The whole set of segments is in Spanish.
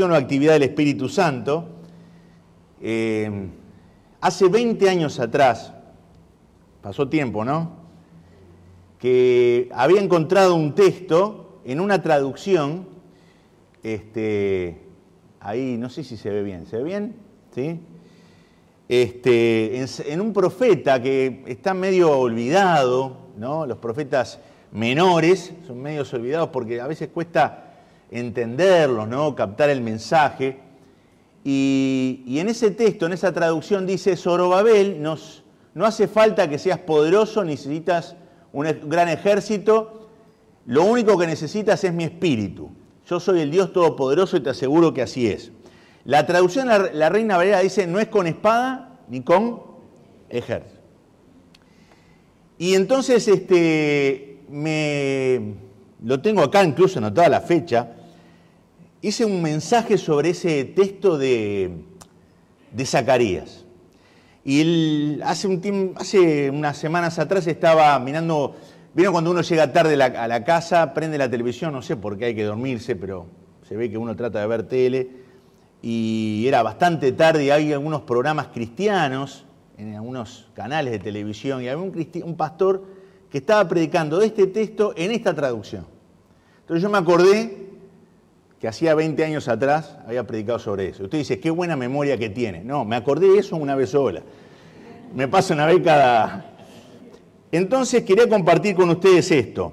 o actividad del Espíritu Santo. Eh, hace 20 años atrás, pasó tiempo, ¿no? Que había encontrado un texto en una traducción, este, ahí no sé si se ve bien, ¿se ve bien? ¿Sí? Este, en un profeta que está medio olvidado, ¿no? Los profetas menores son medios olvidados porque a veces cuesta entenderlos, ¿no? captar el mensaje. Y, en ese texto, en esa traducción, dice, Zorobabel, nos, no hace falta que seas poderoso, necesitas un gran ejército, lo único que necesitas es mi espíritu. Yo soy el Dios Todopoderoso y te aseguro que así es. La traducción, la, la Reina Valera dice, no es con espada ni con ejército. Y entonces, este, me, lo tengo acá incluso anotada la fecha, hice un mensaje sobre ese texto de, Zacarías. Y él, hace, un tiempo, hace unas semanas atrás estaba mirando, vino cuando uno llega tarde a la casa, prende la televisión, no sé por qué hay que dormirse, pero se ve que uno trata de ver tele, y era bastante tarde, y hay algunos programas cristianos en algunos canales de televisión, y había un, un pastor que estaba predicando de este texto en esta traducción. Entonces yo me acordé que hacía 20 años atrás había predicado sobre eso. Usted dice, qué buena memoria que tiene. No, me acordé de eso una vez sola. Me pasa una vez cada... Entonces quería compartir con ustedes esto.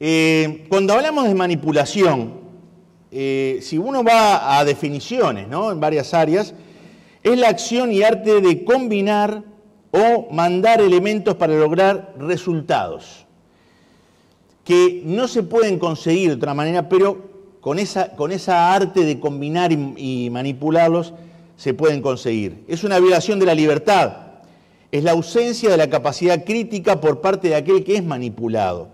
Eh, cuando hablamos de manipulación, eh, si uno va a definiciones, ¿no? En varias áreas, es la acción y arte de combinar o mandar elementos para lograr resultados que no se pueden conseguir de otra manera, pero con esa, con esa arte de combinar y, manipularlos se pueden conseguir. Es una violación de la libertad, es la ausencia de la capacidad crítica por parte de aquel que es manipulado.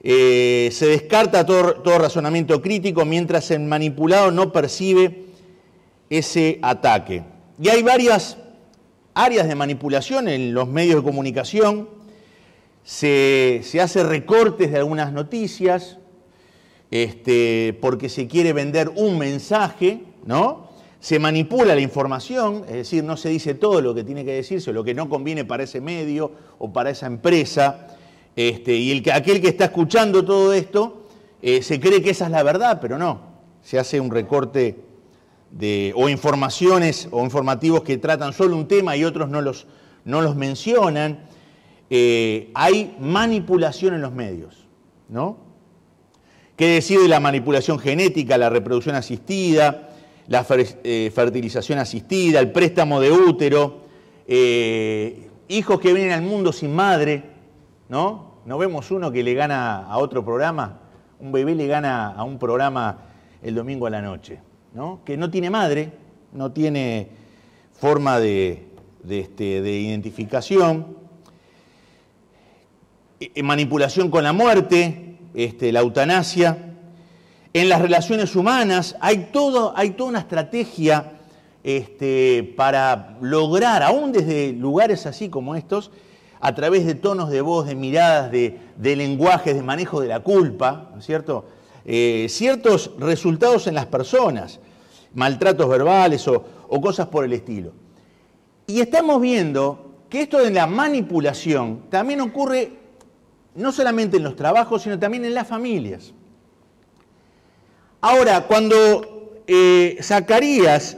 Eh, se descarta todo, todo, razonamiento crítico mientras el manipulado no percibe ese ataque. Y hay varias áreas de manipulación en los medios de comunicación, se, hace recortes de algunas noticias, este, porque se quiere vender un mensaje, ¿no? Se manipula la información, es decir, no se dice todo lo que tiene que decirse, lo que no conviene para ese medio o para esa empresa. Este, y el, aquel que está escuchando todo esto eh, se cree que esa es la verdad, pero no. Se hace un recorte de, o informaciones o informativos que tratan solo un tema y otros no los mencionan. Eh, hay manipulación en los medios, ¿no? ¿Qué decir de la manipulación genética, la reproducción asistida, la eh, fertilización asistida, el préstamo de útero, eh, hijos que vienen al mundo sin madre, ¿no? ¿No vemos uno que le gana a otro programa? Un bebé le gana a un programa el domingo a la noche, ¿no? Que no tiene madre, no tiene forma de este, identificación. Eh, manipulación con la muerte, este, la eutanasia. En las relaciones humanas hay, todo, hay toda una estrategia este, para lograr, aún desde lugares así como estos, a través de tonos de voz, de miradas, de, lenguajes, de manejo de la culpa, ¿no es cierto? Eh, ciertos resultados en las personas, maltratos verbales o, o cosas por el estilo. Y estamos viendo que esto de la manipulación también ocurre no solamente en los trabajos, sino también en las familias. Ahora, cuando eh, Zacarías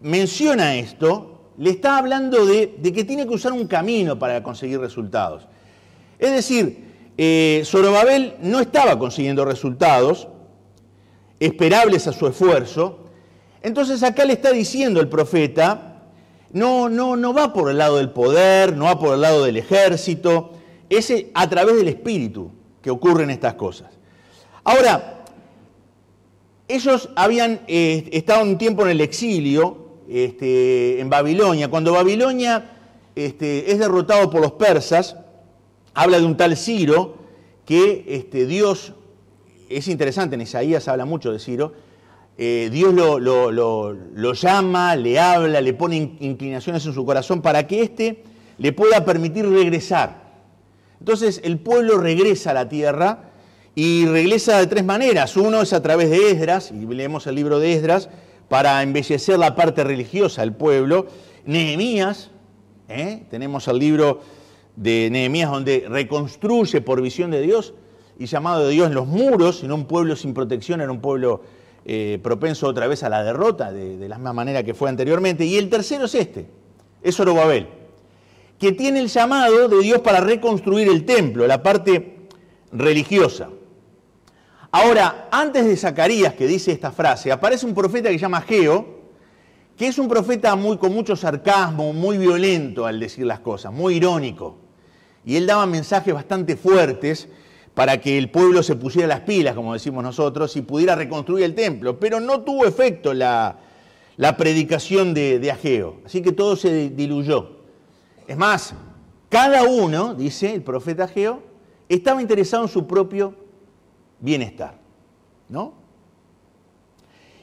menciona esto, le está hablando de, que tiene que usar un camino para conseguir resultados. Es decir, eh, Zorobabel no estaba consiguiendo resultados esperables a su esfuerzo. Entonces acá le está diciendo el profeta, no, no, no va por el lado del poder, no va por el lado del ejército, es a través del Espíritu que ocurren estas cosas. Ahora, ellos habían eh, estado un tiempo en el exilio este, en Babilonia. Cuando Babilonia este, es derrotado por los persas, habla de un tal Ciro, que este, Dios, es interesante, en Isaías habla mucho de Ciro, eh, Dios lo, lo, llama, le habla, le pone inclinaciones en su corazón para que éste le pueda permitir regresar entonces el pueblo regresa a la tierra y regresa de tres maneras. Uno es a través de Esdras, y leemos el libro de Esdras, para embellecer la parte religiosa del pueblo. Nehemías, ¿eh? tenemos el libro de Nehemías donde reconstruye por visión de Dios y llamado de Dios en los muros, en un pueblo sin protección, en un pueblo eh, propenso otra vez a la derrota, de, la misma manera que fue anteriormente. Y el tercero es este, es Orobabel que tiene el llamado de Dios para reconstruir el templo, la parte religiosa. Ahora, antes de Zacarías que dice esta frase, aparece un profeta que se llama Ageo, que es un profeta muy, con mucho sarcasmo, muy violento al decir las cosas, muy irónico. Y él daba mensajes bastante fuertes para que el pueblo se pusiera las pilas, como decimos nosotros, y pudiera reconstruir el templo. Pero no tuvo efecto la, predicación de, de Ageo, así que todo se diluyó. Es más, cada uno, dice el profeta Geo, estaba interesado en su propio bienestar, ¿no?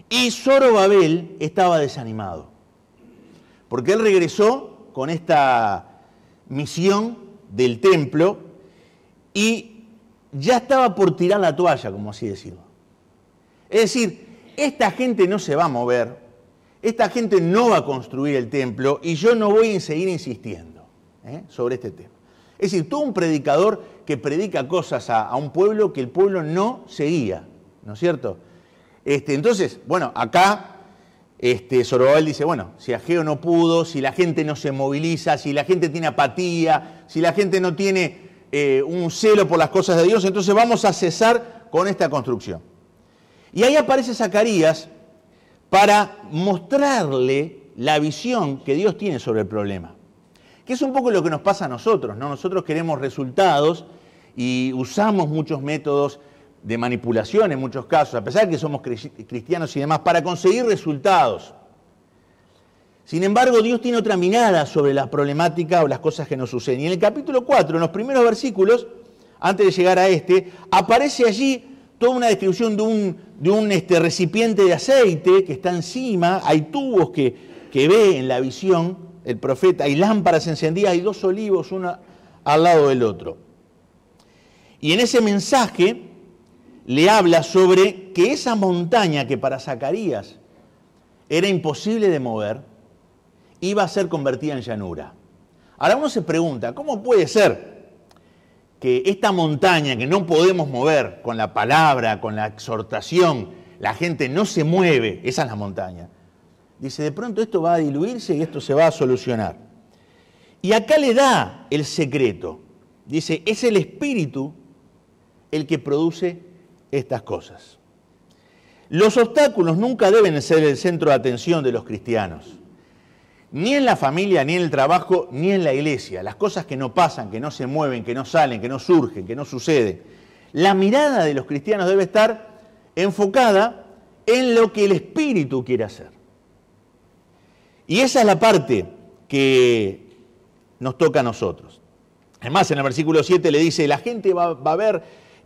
Y Zorobabel estaba desanimado, porque él regresó con esta misión del templo y ya estaba por tirar la toalla, como así decimos. Es decir, esta gente no se va a mover, esta gente no va a construir el templo y yo no voy a seguir insistiendo. ¿eh? sobre este tema. Es decir, todo un predicador que predica cosas a, un pueblo que el pueblo no seguía, ¿no es cierto? Este, entonces, bueno, acá este, dice, bueno, si Ageo no pudo, si la gente no se moviliza, si la gente tiene apatía, si la gente no tiene eh, un celo por las cosas de Dios, entonces vamos a cesar con esta construcción. Y ahí aparece Zacarías para mostrarle la visión que Dios tiene sobre el problema que es un poco lo que nos pasa a nosotros, ¿no? Nosotros queremos resultados y usamos muchos métodos de manipulación en muchos casos, a pesar de que somos cristianos y demás, para conseguir resultados. Sin embargo, Dios tiene otra mirada sobre las problemáticas o las cosas que nos suceden. Y en el capítulo 4, en los primeros versículos, antes de llegar a este, aparece allí toda una descripción de un, este, recipiente de aceite que está encima, hay tubos que, que ve en la visión, el profeta, y lámparas encendidas y dos olivos, uno al lado del otro. Y en ese mensaje le habla sobre que esa montaña que para Zacarías era imposible de mover, iba a ser convertida en llanura. Ahora uno se pregunta, ¿cómo puede ser que esta montaña que no podemos mover con la palabra, con la exhortación, la gente no se mueve, esa es la montaña? Dice, de pronto esto va a diluirse y esto se va a solucionar. Y acá le da el secreto. Dice, es el espíritu el que produce estas cosas. Los obstáculos nunca deben ser el centro de atención de los cristianos. Ni en la familia, ni en el trabajo, ni en la iglesia. Las cosas que no pasan, que no se mueven, que no salen, que no surgen, que no suceden. La mirada de los cristianos debe estar enfocada en lo que el Espíritu quiere hacer. Y esa es la parte que nos toca a nosotros. Además, en el versículo 7 le dice, la gente va, a ver,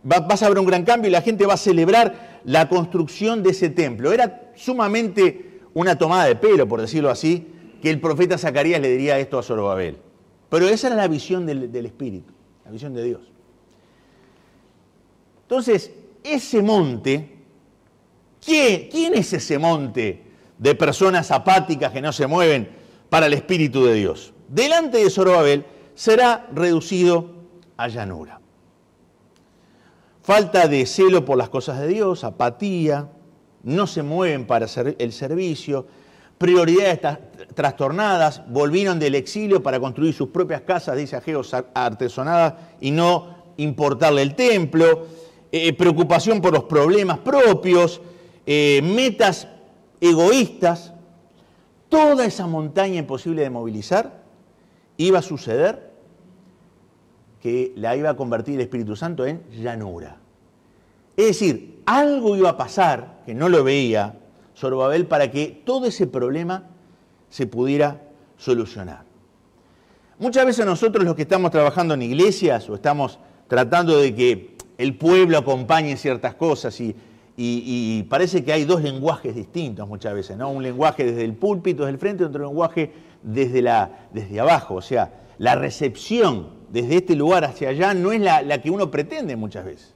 va, vas a ver un gran cambio y la gente va a celebrar la construcción de ese templo. Era sumamente una tomada de pelo, por decirlo así, que el profeta Zacarías le diría esto a Zorobabel. Pero esa era la visión del, Espíritu, la visión de Dios. Entonces, ese monte, ¿quién, quién es ese monte de personas apáticas que no se mueven para el Espíritu de Dios. Delante de Zorobabel será reducido a llanura. Falta de celo por las cosas de Dios, apatía, no se mueven para el servicio, prioridades trastornadas, volvieron del exilio para construir sus propias casas, dice Ajeos, artesonadas y no importarle el templo, eh, preocupación por los problemas propios, eh, metas egoístas, toda esa montaña imposible de movilizar iba a suceder que la iba a convertir el Espíritu Santo en llanura. Es decir, algo iba a pasar, que no lo veía Sorbabel para que todo ese problema se pudiera solucionar. Muchas veces nosotros los que estamos trabajando en iglesias o estamos tratando de que el pueblo acompañe ciertas cosas y y, parece que hay dos lenguajes distintos muchas veces, ¿no? Un lenguaje desde el púlpito, desde el frente, y otro lenguaje desde, la, desde abajo. O sea, la recepción desde este lugar hacia allá no es la, la que uno pretende muchas veces.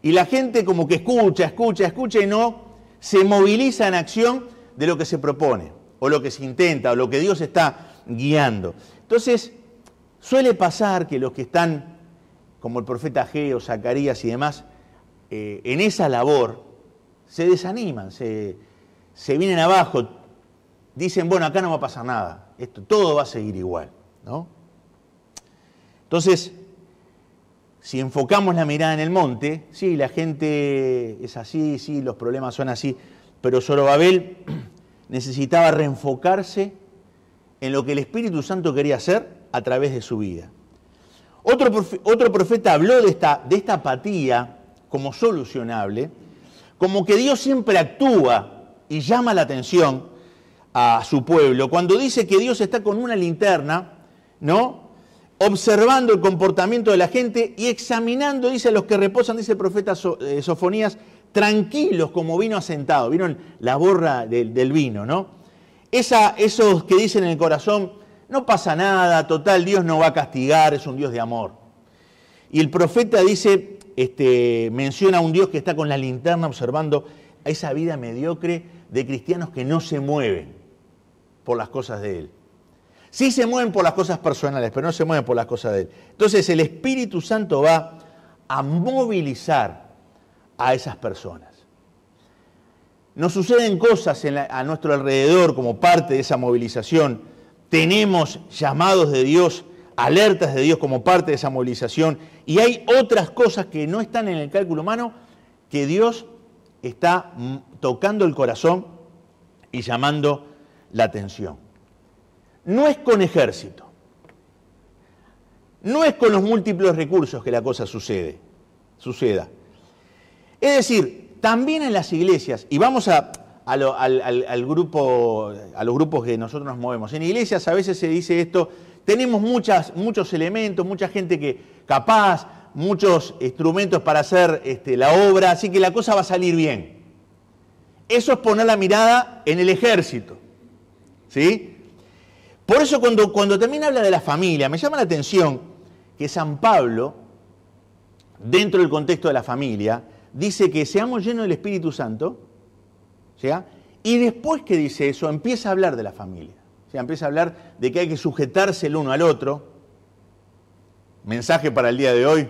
Y la gente como que escucha, escucha, escucha y no se moviliza en acción de lo que se propone, o lo que se intenta, o lo que Dios está guiando. Entonces, suele pasar que los que están, como el profeta Geo, Zacarías y demás, eh, en esa labor se desaniman, se, vienen abajo, dicen, bueno, acá no va a pasar nada, esto, todo va a seguir igual. ¿no? Entonces, si enfocamos la mirada en el monte, sí, la gente es así, sí, los problemas son así, pero Zorobabel necesitaba reenfocarse en lo que el Espíritu Santo quería hacer a través de su vida. Otro, profeta habló de esta, de esta apatía como solucionable, como que Dios siempre actúa y llama la atención a su pueblo. Cuando dice que Dios está con una linterna, ¿no? Observando el comportamiento de la gente y examinando, dice, a los que reposan, dice el profeta eh, Sofonías, tranquilos como vino asentado. ¿Vieron la borra del, vino, no? esos que dicen en el corazón, no pasa nada, total, Dios no va a castigar, es un Dios de amor. Y el profeta dice, este, menciona a un Dios que está con la linterna observando a esa vida mediocre de cristianos que no se mueven por las cosas de Él. Sí se mueven por las cosas personales, pero no se mueven por las cosas de Él. Entonces el Espíritu Santo va a movilizar a esas personas. Nos suceden cosas a nuestro alrededor como parte de esa movilización. Tenemos llamados de Dios alertas de Dios como parte de esa movilización y hay otras cosas que no están en el cálculo humano que Dios está mm, tocando el corazón y llamando la atención. No es con ejército, no es con los múltiples recursos que la cosa sucede, suceda. Es decir, también en las iglesias, y vamos a, al grupo, a los grupos que nosotros nos movemos, en iglesias a veces se dice esto, tenemos muchas, muchos elementos, mucha gente que capaz, muchos instrumentos para hacer este, la obra, así que la cosa va a salir bien. Eso es poner la mirada en el ejército. Por eso cuando, cuando también habla de la familia, me llama la atención que San Pablo, dentro del contexto de la familia, dice que seamos llenos del Espíritu Santo, ¿sí? y después que dice eso, empieza a hablar de la familia empieza a hablar de que hay que sujetarse el uno al otro. Mensaje para el día de hoy,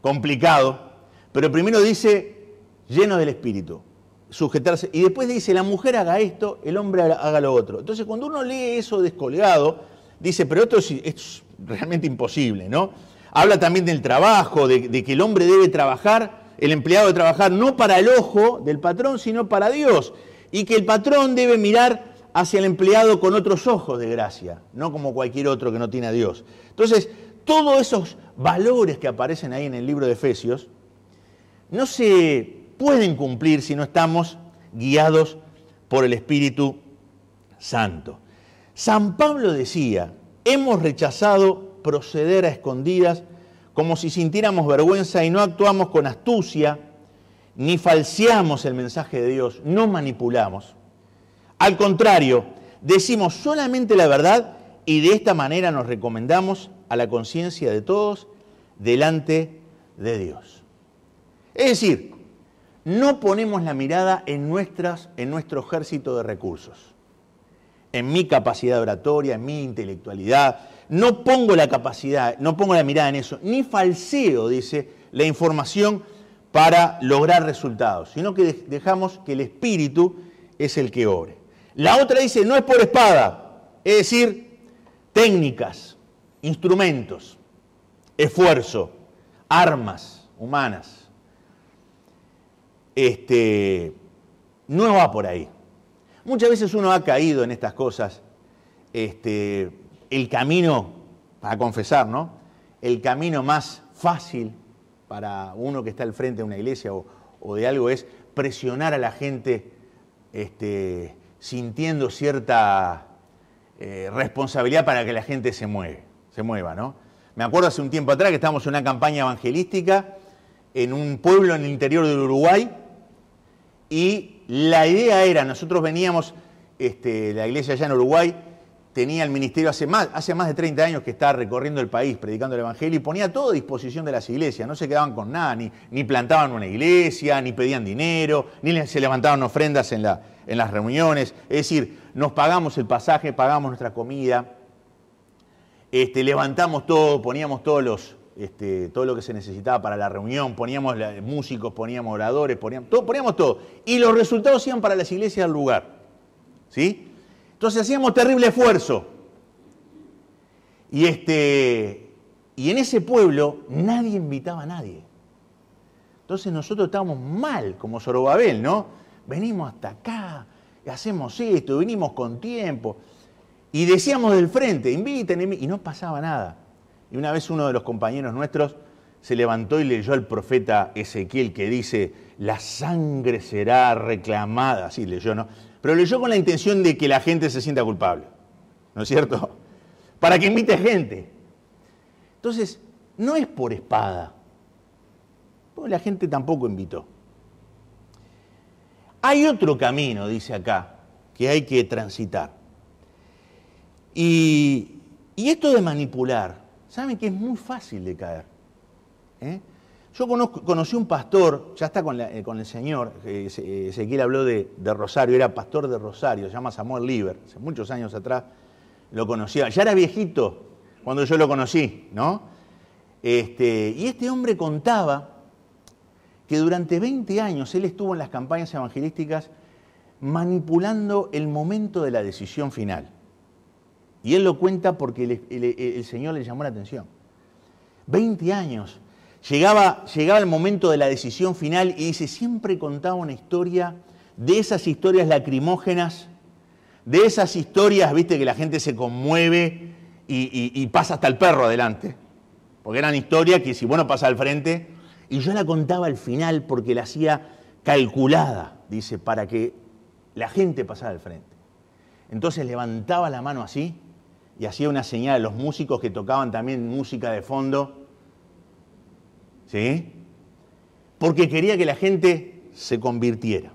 complicado. Pero primero dice, lleno del espíritu, sujetarse. Y después dice, la mujer haga esto, el hombre haga lo otro. Entonces, cuando uno lee eso descolgado, dice, pero esto es, es realmente imposible, ¿no? Habla también del trabajo, de, de que el hombre debe trabajar, el empleado debe trabajar no para el ojo del patrón, sino para Dios. Y que el patrón debe mirar hacia el empleado con otros ojos de gracia, no como cualquier otro que no tiene a Dios. Entonces, todos esos valores que aparecen ahí en el libro de Efesios no se pueden cumplir si no estamos guiados por el Espíritu Santo. San Pablo decía, hemos rechazado proceder a escondidas como si sintiéramos vergüenza y no actuamos con astucia, ni falseamos el mensaje de Dios, no manipulamos. Al contrario, decimos solamente la verdad y de esta manera nos recomendamos a la conciencia de todos delante de Dios. Es decir, no ponemos la mirada en, nuestras, en nuestro ejército de recursos, en mi capacidad oratoria, en mi intelectualidad. No pongo la capacidad, no pongo la mirada en eso, ni falseo, dice, la información para lograr resultados, sino que dejamos que el espíritu es el que obre. La otra dice, no es por espada, es decir, técnicas, instrumentos, esfuerzo, armas humanas. Este, no va por ahí. Muchas veces uno ha caído en estas cosas. Este, el camino, para confesar, ¿no? El camino más fácil para uno que está al frente de una iglesia o, de algo es presionar a la gente este, sintiendo cierta eh, responsabilidad para que la gente se mueve, se mueva, ¿no? Me acuerdo hace un tiempo atrás que estábamos en una campaña evangelística en un pueblo en el interior del Uruguay y la idea era, nosotros veníamos, este, la iglesia allá en Uruguay tenía el ministerio hace más, hace más de 30 años que está recorriendo el país predicando el Evangelio y ponía todo a disposición de las iglesias, no se quedaban con nada, ni, ni plantaban una iglesia, ni pedían dinero, ni se levantaban ofrendas en la, en las reuniones. Es decir, nos pagamos el pasaje, pagamos nuestra comida, este, levantamos todo, poníamos todos los, este, todo lo que se necesitaba para la reunión, poníamos músicos, poníamos oradores, poníamos todo, poníamos todo. Y los resultados iban para las iglesias del lugar. ¿Sí? Entonces hacíamos terrible esfuerzo. Y, este, y en ese pueblo nadie invitaba a nadie. Entonces nosotros estábamos mal como Sorobabel, ¿no? venimos hasta acá, hacemos esto, venimos con tiempo. Y decíamos del frente, inviten, y no pasaba nada. Y una vez uno de los compañeros nuestros se levantó y leyó al profeta Ezequiel que dice, la sangre será reclamada, así leyó, ¿no? Pero leyó con la intención de que la gente se sienta culpable, ¿no es cierto? Para que invite gente. Entonces, no es por espada, porque la gente tampoco invitó. Hay otro camino, dice acá, que hay que transitar. Y, esto de manipular, saben que es muy fácil de caer. ¿Eh? Yo conocí un pastor, ya está con, eh, el Señor, eh, Ezequiel habló de, Rosario, era pastor de Rosario, se llama Samuel Lieber, hace muchos años atrás lo conocía, ya era viejito cuando yo lo conocí, ¿no? Este, y este hombre contaba que durante 20 años él estuvo en las campañas evangelísticas manipulando el momento de la decisión final. Y él lo cuenta porque el, Señor le llamó la atención. 20 años. Llegaba, llegaba el momento de la decisión final y dice, siempre contaba una historia de esas historias lacrimógenas, de esas historias, viste, que la gente se conmueve y, y pasa hasta el perro adelante. Porque eran historias que si bueno pasa al frente, y yo la contaba al final porque la hacía calculada, dice, para que la gente pasara al frente. Entonces levantaba la mano así y hacía una señal a los músicos que tocaban también música de fondo. ¿Sí? Porque quería que la gente se convirtiera.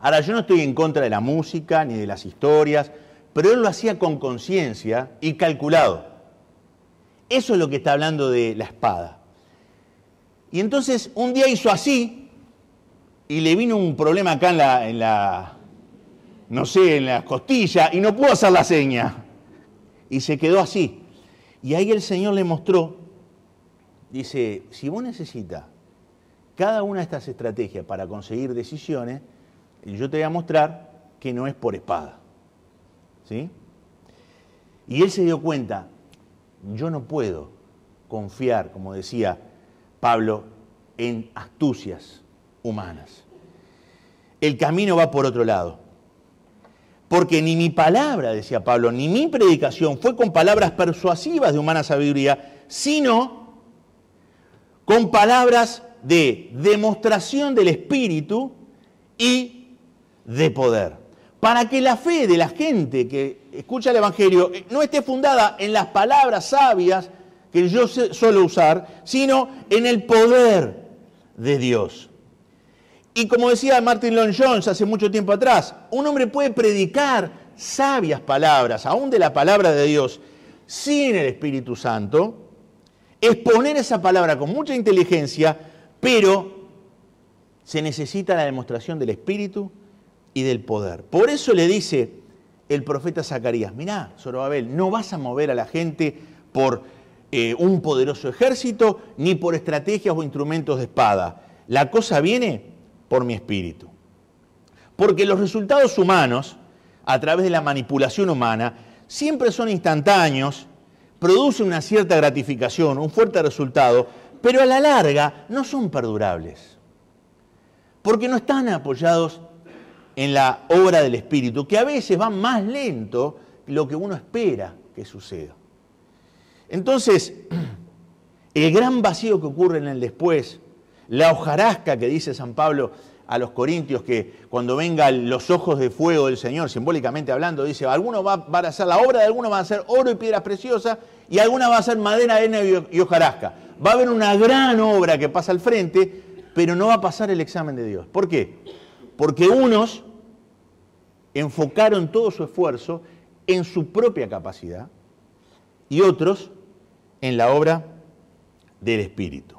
Ahora, yo no estoy en contra de la música ni de las historias, pero él lo hacía con conciencia y calculado. Eso es lo que está hablando de la espada. Y entonces un día hizo así y le vino un problema acá en la, no sé, en la costilla y no pudo hacer la seña. Y se quedó así. Y ahí el Señor le mostró, dice, si vos necesitas cada una de estas estrategias para conseguir decisiones, yo te voy a mostrar que no es por espada. ¿Sí? Y él se dio cuenta, yo no puedo confiar, como decía, Pablo, en astucias humanas. El camino va por otro lado. Porque ni mi palabra, decía Pablo, ni mi predicación fue con palabras persuasivas de humana sabiduría, sino con palabras de demostración del Espíritu y de poder. Para que la fe de la gente que escucha el Evangelio no esté fundada en las palabras sabias que yo suelo usar, sino en el poder de Dios. Y como decía Martin Long Jones hace mucho tiempo atrás, un hombre puede predicar sabias palabras, aún de la palabra de Dios, sin el Espíritu Santo, exponer esa palabra con mucha inteligencia, pero se necesita la demostración del Espíritu y del poder. Por eso le dice el profeta Zacarías, mirá, Zorobabel, no vas a mover a la gente por eh, un poderoso ejército, ni por estrategias o instrumentos de espada. La cosa viene por mi espíritu. Porque los resultados humanos, a través de la manipulación humana, siempre son instantáneos, producen una cierta gratificación, un fuerte resultado, pero a la larga no son perdurables. Porque no están apoyados en la obra del Espíritu, que a veces va más lento que lo que uno espera que suceda. Entonces, el gran vacío que ocurre en el después, la hojarasca que dice San Pablo a los corintios, que cuando vengan los ojos de fuego del Señor, simbólicamente hablando, dice, algunos van a hacer la obra de algunos va a ser oro y piedras preciosas, y alguna va a ser madera, arena y hojarasca. Va a haber una gran obra que pasa al frente, pero no va a pasar el examen de Dios. ¿Por qué? Porque unos enfocaron todo su esfuerzo en su propia capacidad y otros en la obra del Espíritu.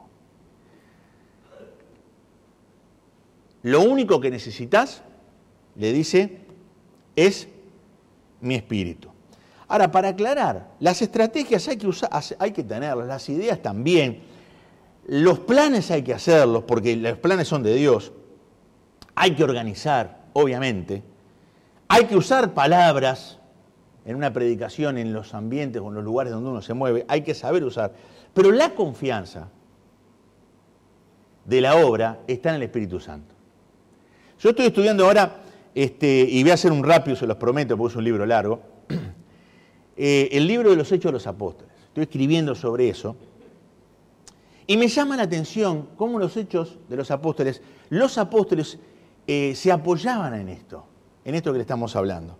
Lo único que necesitas, le dice, es mi espíritu. Ahora, para aclarar, las estrategias hay que, tenerlas, las ideas también, los planes hay que hacerlos, porque los planes son de Dios, hay que organizar, obviamente, hay que usar palabras, en una predicación, en los ambientes o en los lugares donde uno se mueve, hay que saber usar. Pero la confianza de la obra está en el Espíritu Santo. Yo estoy estudiando ahora, este, y voy a hacer un rápido, se los prometo, porque es un libro largo, eh, el libro de los Hechos de los Apóstoles. Estoy escribiendo sobre eso. Y me llama la atención cómo los Hechos de los Apóstoles, los apóstoles eh, se apoyaban en esto, en esto que le estamos hablando.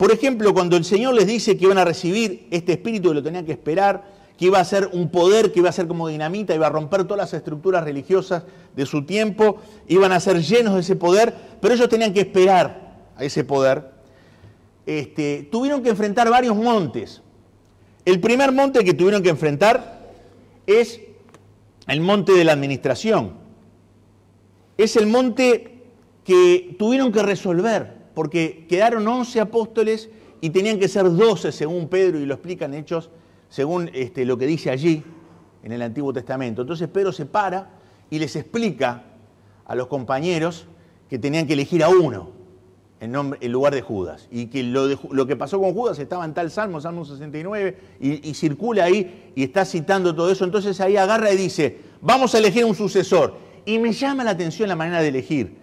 Por ejemplo, cuando el Señor les dice que iban a recibir este espíritu que lo tenían que esperar, que iba a ser un poder que iba a ser como dinamita, iba a romper todas las estructuras religiosas de su tiempo, iban a ser llenos de ese poder, pero ellos tenían que esperar a ese poder. Este, tuvieron que enfrentar varios montes. El primer monte que tuvieron que enfrentar es el monte de la administración. Es el monte que tuvieron que resolver porque quedaron 11 apóstoles y tenían que ser 12 según Pedro y lo explican Hechos, según este, lo que dice allí en el Antiguo Testamento. Entonces Pedro se para y les explica a los compañeros que tenían que elegir a uno en, lugar de Judas. Y que lo, que pasó con Judas estaba en tal Salmo, Salmo 69, y, y circula ahí y está citando todo eso. Entonces ahí agarra y dice, vamos a elegir un sucesor. Y me llama la atención la manera de elegir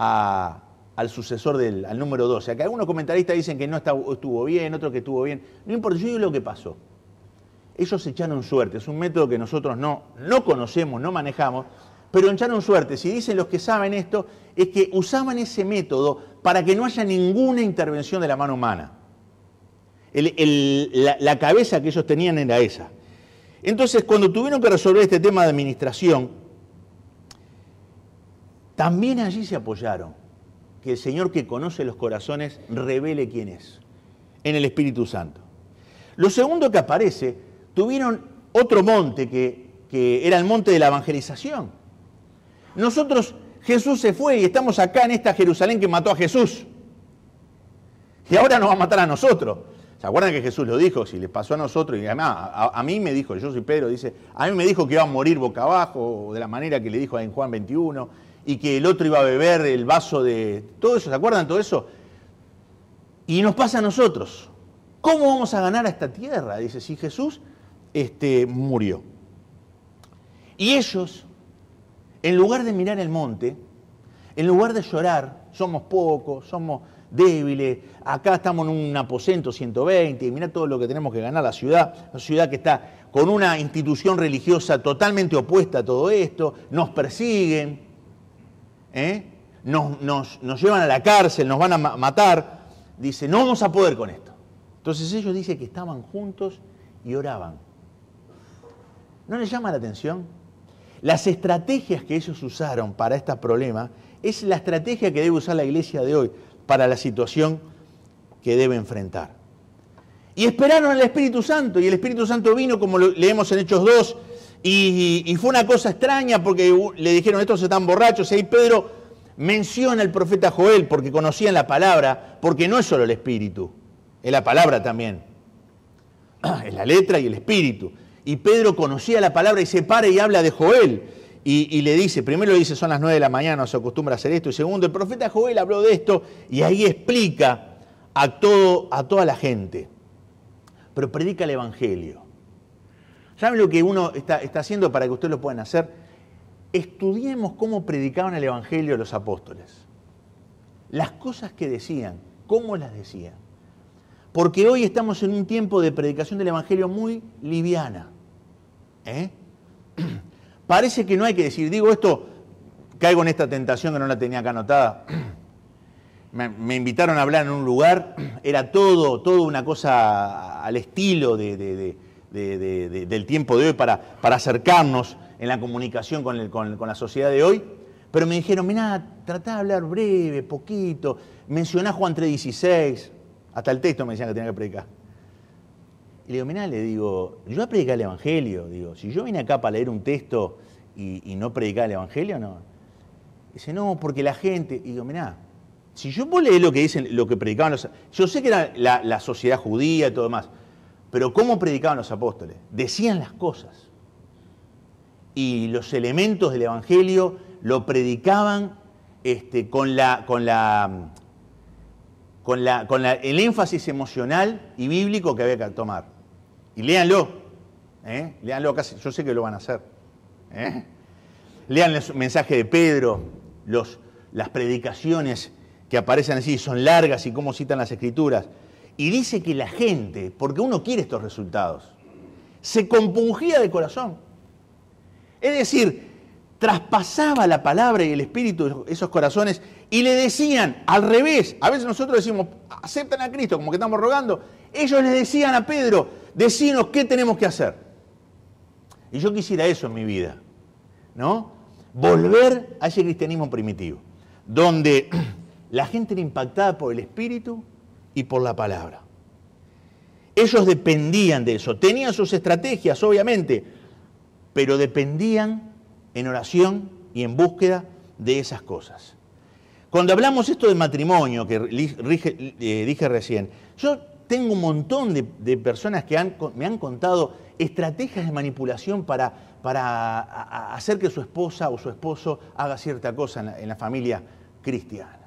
a, al sucesor del al número 12. Acá algunos comentaristas dicen que no estuvo bien, otros que estuvo bien. No importa, yo digo lo que pasó. Ellos echaron suerte, es un método que nosotros no, no conocemos, no manejamos, pero echaron suerte. Si dicen los que saben esto, es que usaban ese método para que no haya ninguna intervención de la mano humana. la cabeza que ellos tenían era esa. Entonces, cuando tuvieron que resolver este tema de administración, también allí se apoyaron que el Señor que conoce los corazones revele quién es, en el Espíritu Santo. Lo segundo que aparece, tuvieron otro monte que, era el monte de la evangelización. Nosotros, Jesús se fue y estamos acá en esta Jerusalén que mató a Jesús. Y ahora nos va a matar a nosotros. ¿Se acuerdan que Jesús lo dijo? Si les pasó a nosotros, y además a, mí me dijo, yo soy Pedro, dice, a mí me dijo que iba a morir boca abajo, de la manera que le dijo en Juan 21 y que el otro iba a beber el vaso de... Todo eso, ¿se acuerdan todo eso? Y nos pasa a nosotros. ¿Cómo vamos a ganar a esta tierra? Dice, si Jesús este, murió. Y ellos, en lugar de mirar el monte, en lugar de llorar, somos pocos, somos débiles, acá estamos en un aposento 120, y mirá todo lo que tenemos que ganar la ciudad, la ciudad que está con una institución religiosa totalmente opuesta a todo esto, nos persiguen, ¿Eh? nos, llevan a la cárcel, nos van a matar. Dice, no vamos a poder con esto. Entonces ellos dicen que estaban juntos y oraban. ¿No les llama la atención? Las estrategias que ellos usaron para este problema es la estrategia que debe usar la iglesia de hoy para la situación que debe enfrentar. Y esperaron al Espíritu Santo, y el Espíritu Santo vino, como leemos en Hechos 2, y, fue una cosa extraña porque le dijeron, estos están borrachos. Y ahí Pedro menciona al profeta Joel porque conocían la palabra, porque no es solo el espíritu, es la palabra también. Es la letra y el espíritu. Y Pedro conocía la palabra y se para y habla de Joel. Y, le dice, primero le dice, son las nueve de la mañana, se acostumbra a hacer esto. Y segundo, el profeta Joel habló de esto y ahí explica a, a toda la gente. Pero predica el Evangelio. ¿Saben lo que uno está, haciendo para que ustedes lo puedan hacer? Estudiemos cómo predicaban el Evangelio los apóstoles. Las cosas que decían, cómo las decían. Porque hoy estamos en un tiempo de predicación del Evangelio muy liviana. ¿eh? Parece que no hay que decir, digo esto, caigo en esta tentación que no la tenía acá anotada. Me, invitaron a hablar en un lugar, era todo, todo una cosa al estilo de del tiempo de hoy para, acercarnos en la comunicación con, la sociedad de hoy, pero me dijeron, mirá, tratá de hablar breve, poquito, mencioná Juan 3.16, hasta el texto me decían que tenía que predicar. Y le digo, mirá, le digo, yo a predicar el Evangelio, digo, si yo vine acá para leer un texto y, no predicar el Evangelio, no. Dice, no, porque la gente, y digo, mirá, si yo puedo leer lo que dicen, lo que predicaban Yo sé que era la, la sociedad judía y todo demás, pero ¿cómo predicaban los apóstoles? Decían las cosas. Y los elementos del Evangelio lo predicaban este, con, el énfasis emocional y bíblico que había que tomar. Y léanlo. ¿eh? yo sé que lo van a hacer. ¿eh? Lean el mensaje de Pedro, las predicaciones que aparecen así, son largas y cómo citan las escrituras y dice que la gente, porque uno quiere estos resultados, se compungía de corazón. Es decir, traspasaba la palabra y el espíritu de esos corazones y le decían al revés, a veces nosotros decimos, aceptan a Cristo como que estamos rogando, ellos le decían a Pedro, decinos qué tenemos que hacer. Y yo quisiera eso en mi vida, ¿no? Volver a ese cristianismo primitivo, donde la gente era impactada por el espíritu y por la palabra. Ellos dependían de eso, tenían sus estrategias, obviamente, pero dependían en oración y en búsqueda de esas cosas. Cuando hablamos esto de matrimonio que eh, dije recién, yo tengo un montón de, personas que me han contado estrategias de manipulación para, hacer que su esposa o su esposo haga cierta cosa en la familia cristiana.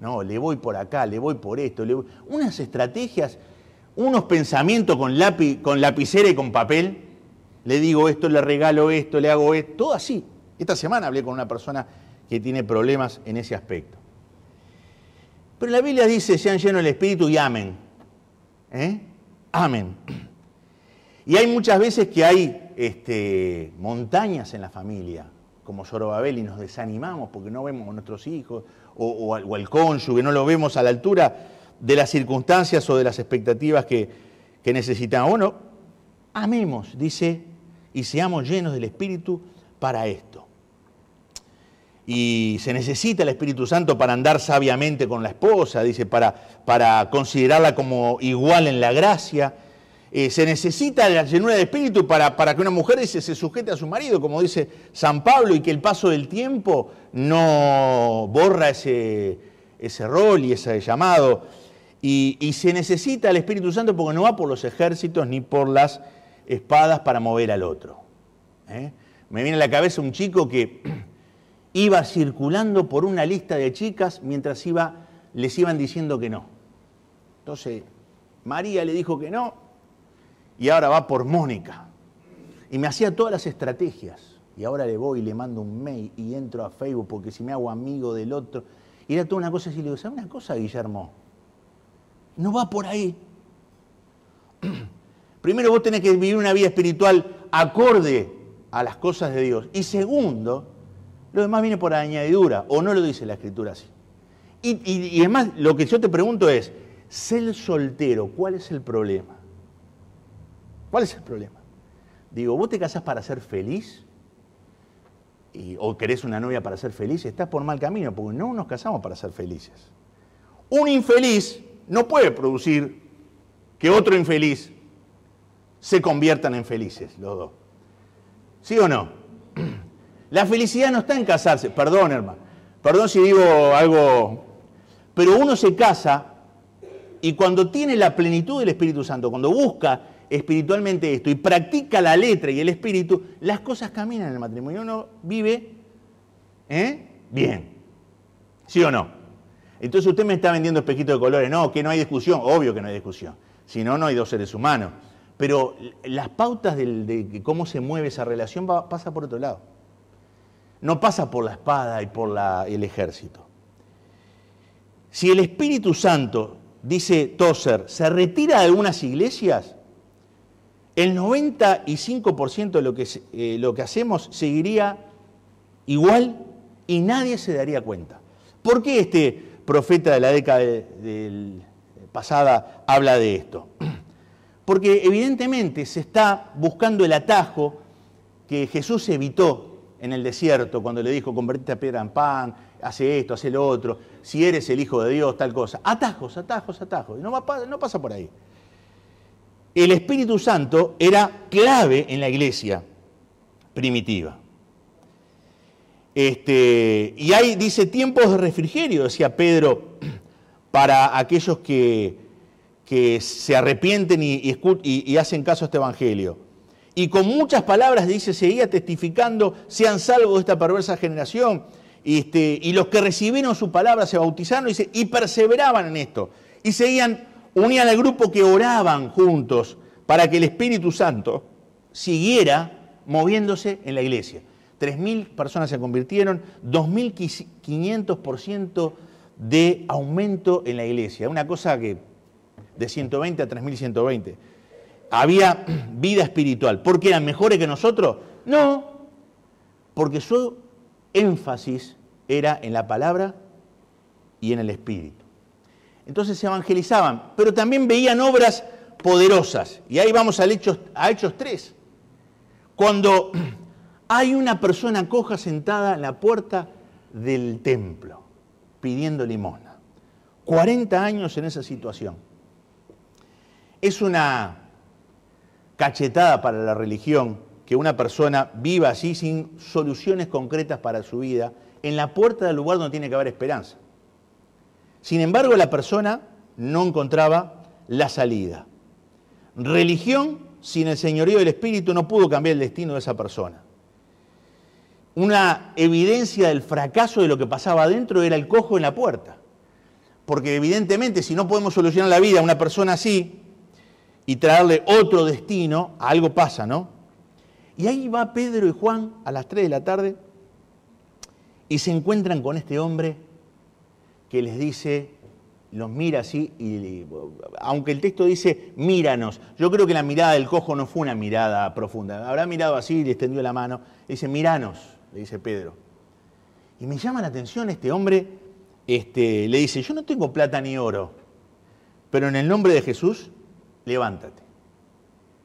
No, le voy por acá, le voy por esto, le voy... unas estrategias, unos pensamientos con, lápiz, con lapicera y con papel. Le digo esto, le regalo esto, le hago esto, todo así. Esta semana hablé con una persona que tiene problemas en ese aspecto. Pero la Biblia dice, sean llenos del Espíritu y amen. ¿Eh? Amén. Y hay muchas veces que hay este, montañas en la familia, como Zorobabel, y nos desanimamos porque no vemos a nuestros hijos o, o, cónyuge, no lo vemos a la altura de las circunstancias o de las expectativas que, que necesitamos. Bueno, amemos, dice, y seamos llenos del Espíritu para esto. Y se necesita el Espíritu Santo para andar sabiamente con la esposa, dice, para considerarla como igual en la gracia eh, se necesita la llenura de espíritu para, para que una mujer se sujete a su marido, como dice San Pablo, y que el paso del tiempo no borra ese, ese rol y ese llamado. Y, se necesita el Espíritu Santo porque no va por los ejércitos ni por las espadas para mover al otro. ¿eh? Me viene a la cabeza un chico que iba circulando por una lista de chicas mientras iba, les iban diciendo que no. Entonces, María le dijo que no, y ahora va por Mónica. Y me hacía todas las estrategias. Y ahora le voy y le mando un mail y entro a Facebook porque si me hago amigo del otro. Y era toda una cosa así. Le digo, ¿sabes una cosa, Guillermo? No va por ahí. Primero vos tenés que vivir una vida espiritual acorde a las cosas de Dios. Y segundo, lo demás viene por añadidura, o no lo dice la escritura así. Y, y además, lo que yo te pregunto es, ser soltero, ¿cuál es el problema? ¿Cuál es el problema? Digo, vos te casás para ser feliz y, o querés una novia para ser feliz, estás por mal camino, porque no nos casamos para ser felices. Un infeliz no puede producir que otro infeliz se conviertan en felices, los dos. ¿Sí o no? La felicidad no está en casarse, perdón hermano, perdón si digo algo, pero uno se casa y cuando tiene la plenitud del Espíritu Santo, cuando busca espiritualmente esto y practica la letra y el espíritu, las cosas caminan en el matrimonio. Uno vive ¿eh? bien. ¿Sí o no? Entonces usted me está vendiendo espejitos de colores. No, que no hay discusión. Obvio que no hay discusión. Si no, no hay dos seres humanos. Pero las pautas de cómo se mueve esa relación pasa por otro lado. No pasa por la espada y por el ejército. Si el Espíritu Santo, dice Toser, se retira de algunas iglesias, el 95% de lo que, eh, lo que hacemos seguiría igual y nadie se daría cuenta. ¿Por qué este profeta de la década pasada habla de esto? Porque evidentemente se está buscando el atajo que Jesús evitó en el desierto cuando le dijo, convertirte a piedra en pan, hace esto, hace lo otro, si eres el Hijo de Dios, tal cosa. Atajos, atajos, atajos. No, no pasa por ahí el Espíritu Santo era clave en la iglesia primitiva. Este, y ahí dice, tiempos de refrigerio, decía Pedro, para aquellos que, se arrepienten y, hacen caso a este Evangelio. Y con muchas palabras, dice, seguía testificando, sean salvos de esta perversa generación. Este, y los que recibieron su palabra se bautizaron y perseveraban en esto. Y seguían unían al grupo que oraban juntos para que el Espíritu Santo siguiera moviéndose en la iglesia. 3.000 personas se convirtieron, 2.500% de aumento en la iglesia, una cosa que de 120 a 3.120. Había vida espiritual, ¿Por qué eran mejores que nosotros, no, porque su énfasis era en la palabra y en el espíritu. Entonces se evangelizaban, pero también veían obras poderosas. Y ahí vamos a Hechos, a 3. Cuando hay una persona coja sentada en la puerta del templo pidiendo limosna. 40 años en esa situación. Es una cachetada para la religión que una persona viva así sin soluciones concretas para su vida en la puerta del lugar donde tiene que haber esperanza. Sin embargo, la persona no encontraba la salida. Religión sin el señorío del Espíritu no pudo cambiar el destino de esa persona. Una evidencia del fracaso de lo que pasaba adentro era el cojo en la puerta. Porque evidentemente si no podemos solucionar la vida a una persona así y traerle otro destino, algo pasa, ¿no? Y ahí va Pedro y Juan a las 3 de la tarde y se encuentran con este hombre que les dice, los mira así, y aunque el texto dice, míranos, yo creo que la mirada del cojo no fue una mirada profunda, habrá mirado así y le extendió la mano, dice, míranos, le dice Pedro. Y me llama la atención este hombre, este, le dice, yo no tengo plata ni oro, pero en el nombre de Jesús, levántate.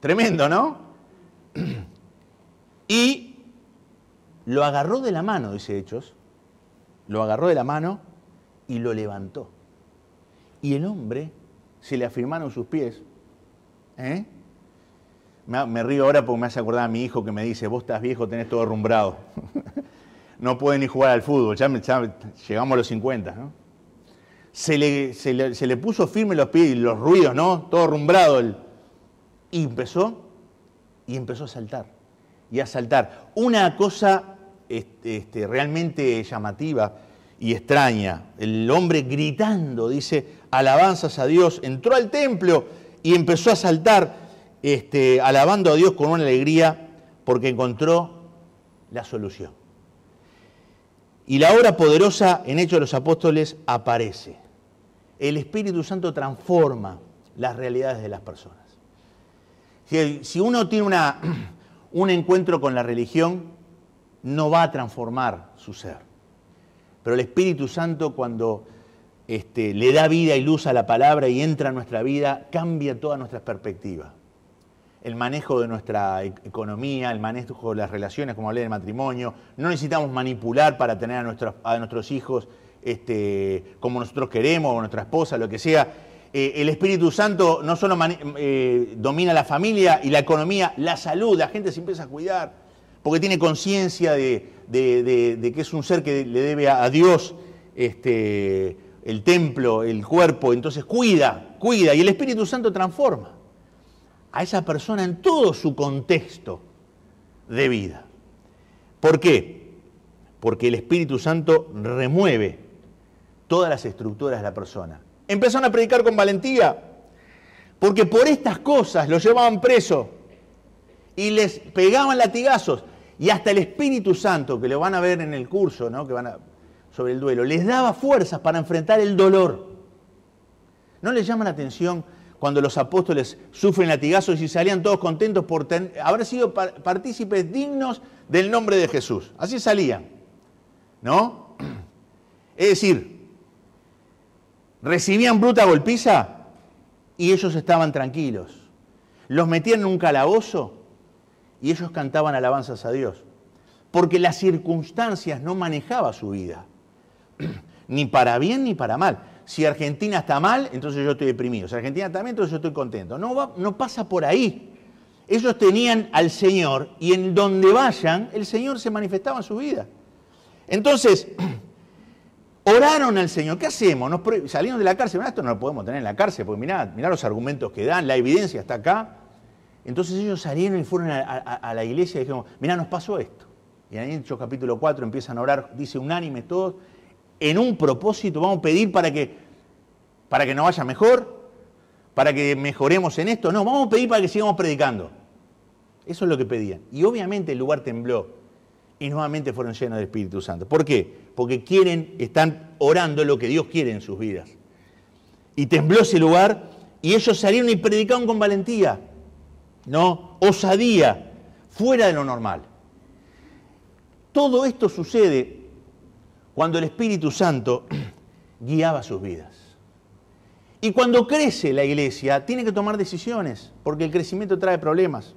Tremendo, ¿no? Y lo agarró de la mano, dice Hechos, lo agarró de la mano y lo levantó. Y el hombre se le afirmaron sus pies. ¿eh? Me, río ahora porque me hace acordar a mi hijo que me dice, vos estás viejo, tenés todo arrumbrado. no puede ni jugar al fútbol, ya, llegamos a los 50. Se, le, puso firme los pies y los ruidos, ¿no? Todo rumbrado. y empezó, y empezó a saltar. Y a saltar. Una cosa este, este, realmente llamativa y extraña. El hombre gritando, dice, alabanzas a Dios, entró al templo y empezó a saltar, este, alabando a Dios con una alegría porque encontró la solución. Y la obra poderosa en Hechos de los Apóstoles aparece. El Espíritu Santo transforma las realidades de las personas. Si, uno tiene una, un encuentro con la religión, no va a transformar su ser pero el Espíritu Santo cuando este, le da vida y luz a la palabra y entra en nuestra vida, cambia todas nuestras perspectivas. El manejo de nuestra e-, economía, el manejo de las relaciones, como hablé del matrimonio. No necesitamos manipular para tener a nuestros, hijos este, como nosotros queremos, o nuestra esposa, lo que sea. Eh, el Espíritu Santo no solo eh, domina la familia y la economía, la salud, la gente se empieza a cuidar, porque tiene conciencia de, de, que es un ser que le debe a, Dios este, el templo, el cuerpo, entonces cuida, cuida, y el Espíritu Santo transforma a esa persona en todo su contexto de vida. ¿Por qué? Porque el Espíritu Santo remueve todas las estructuras de la persona. Empezaron a predicar con valentía, porque por estas cosas los llevaban preso y les pegaban latigazos y hasta el Espíritu Santo, que lo van a ver en el curso, ¿no? que van sobre el duelo, les daba fuerzas para enfrentar el dolor. ¿No les llama la atención cuando los apóstoles sufren latigazos y salían todos contentos por haber sido partícipes dignos del nombre de Jesús? Así salían, ¿no? Es decir, recibían bruta golpiza y ellos estaban tranquilos. Los metían en un calabozo y ellos cantaban alabanzas a Dios, porque las circunstancias no manejaba su vida, ni para bien ni para mal. Si Argentina está mal, entonces yo estoy deprimido. Si Argentina está bien, entonces yo estoy contento. No, pasa por ahí. Ellos tenían al Señor y en donde vayan, el Señor se manifestaba en su vida. Entonces, oraron al Señor. ¿Qué hacemos? Nos salimos de la cárcel. esto no lo podemos tener en la cárcel, porque mirá los argumentos que dan, la evidencia está acá. Entonces ellos salieron y fueron a, la iglesia y dijeron, mirá, nos pasó esto. Y en Hechos capítulo 4 empiezan a orar, dice unánime todos, en un propósito, vamos a pedir para que, para que nos vaya mejor, para que mejoremos en esto, no, vamos a pedir para que sigamos predicando. Eso es lo que pedían. Y obviamente el lugar tembló y nuevamente fueron llenos del Espíritu Santo. ¿Por qué? Porque quieren, están orando lo que Dios quiere en sus vidas. Y tembló ese lugar y ellos salieron y predicaron con valentía. ¿no? Osadía, fuera de lo normal. Todo esto sucede cuando el Espíritu Santo guiaba sus vidas. Y cuando crece la iglesia, tiene que tomar decisiones, porque el crecimiento trae problemas,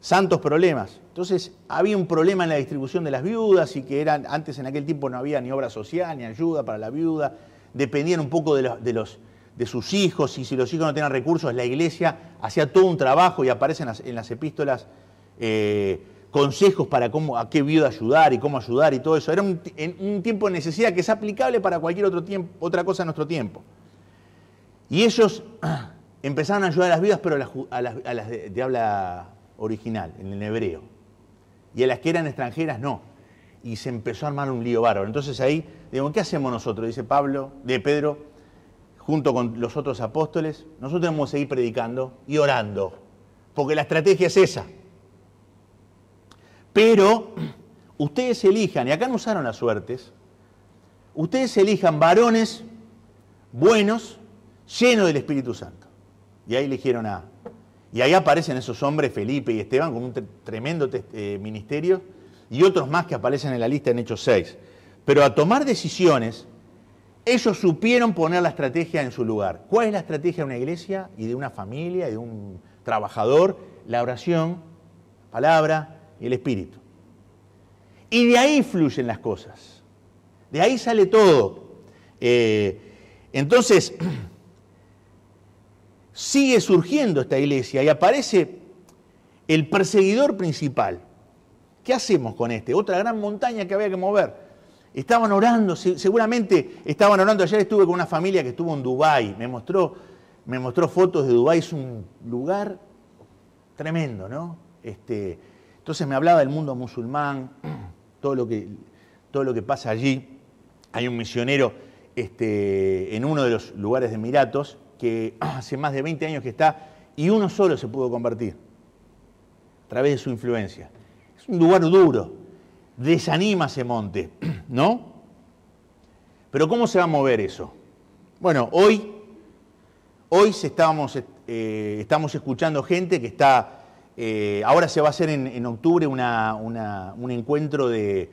santos problemas. Entonces, había un problema en la distribución de las viudas y que eran, antes en aquel tiempo no había ni obra social, ni ayuda para la viuda, dependían un poco de de los de sus hijos, y si los hijos no tenían recursos, la iglesia hacía todo un trabajo y aparecen en las, epístolas eh, consejos para cómo, a qué viuda ayudar y cómo ayudar y todo eso. Era un, tiempo de necesidad que es aplicable para cualquier otro tiempo, otra cosa en nuestro tiempo. Y ellos empezaron a ayudar a las vidas, pero a las, de, habla original, en el hebreo. Y a las que eran extranjeras, no y se empezó a armar un lío bárbaro. Entonces ahí, digo, ¿qué hacemos nosotros? Dice Pablo, de Pedro, junto con los otros apóstoles, nosotros tenemos que seguir predicando y orando, porque la estrategia es esa. Pero ustedes elijan, y acá no usaron las suertes, ustedes elijan varones buenos, llenos del Espíritu Santo. Y ahí eligieron a... Y ahí aparecen esos hombres, Felipe y Esteban, con un tremendo eh, ministerio, y otros más que aparecen en la lista en Hechos 6. Pero a tomar decisiones ellos supieron poner la estrategia en su lugar. ¿Cuál es la estrategia de una iglesia y de una familia y de un trabajador? La oración, palabra y el espíritu. Y de ahí fluyen las cosas. De ahí sale todo. Eh, entonces, sigue surgiendo esta iglesia y aparece el perseguidor principal. ¿Qué hacemos con este? Otra gran montaña que había que mover. Estaban orando, seguramente estaban orando. Ayer estuve con una familia que estuvo en Dubái, me mostró, me mostró fotos de Dubái, es un lugar tremendo, ¿no? Este, entonces me hablaba del mundo musulmán, todo lo que, todo lo que pasa allí. Hay un misionero este, en uno de los lugares de Emiratos que hace más de 20 años que está y uno solo se pudo convertir a través de su influencia. Es un lugar duro, desanima ese monte, ¿no? Pero ¿cómo se va a mover eso? Bueno, hoy, hoy estamos, eh, estamos escuchando gente que está, eh, ahora se va a hacer en, octubre un encuentro de,